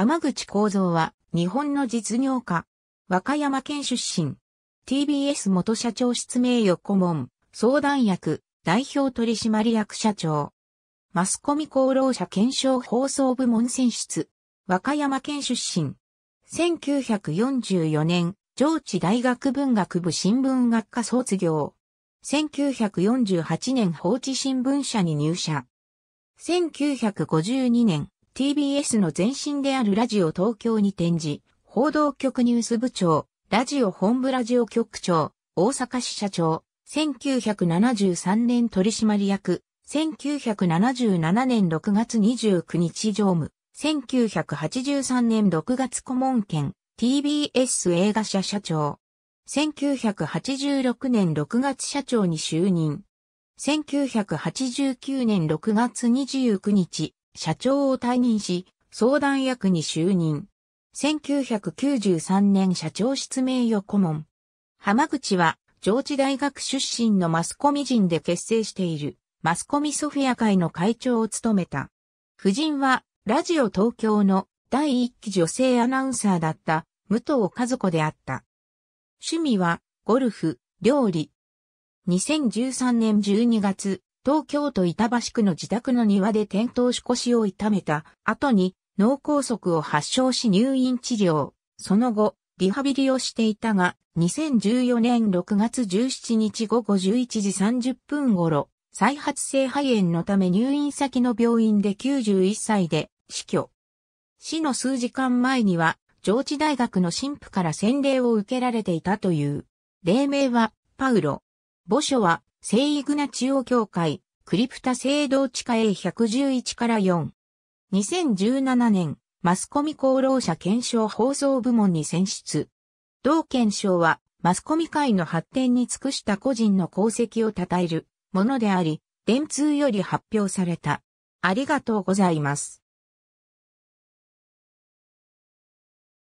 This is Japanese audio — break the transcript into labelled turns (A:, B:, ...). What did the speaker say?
A: 浜口幸三は日本の実業家。和歌山県出身。TBS 元社長室名誉顧問、相談役、代表取締役社長。マスコミ功労者検証放送部門選出。和歌山県出身。1944年、上智大学文学部新聞学科卒業。1948年放置新聞社に入社。1952年、TBS の前身であるラジオ東京に転じ、報道局ニュース部長、ラジオ本部ラジオ局長、大阪市社長、1973年取締役、1977年6月29日常務、1983年6月顧問兼、TBS 映画社社長。1986年6月社長に就任。1989年6月29日、社長を退任し、相談役に就任。1993年社長室名誉顧問。浜口は、上智大学出身のマスコミ人で結成している、マスコミソフィア会の会長を務めた。夫人は、ラジオ東京の第一期女性アナウンサーだった、武藤和子であった。趣味は、ゴルフ、料理。2013年12月、東京都板橋区の自宅の庭で転倒し腰を痛めた後に脳梗塞を発症し入院治療。その後、リハビリをしていたが、2014年6月17日午後11時30分頃、再発性肺炎のため入院先の病院で91歳で死去。死の数時間前には、上智大学の神父から洗礼を受けられていたという。例名は、パウロ。墓所は、聖イグナチオ教会、クリプタ聖堂地下 A111 から4。2017年、マスコミ功労者検証放送部門に選出。同検証は、マスコミ界の発展に尽くした個人の功績を称えるものであり、電通より発表された。ありがとうございます。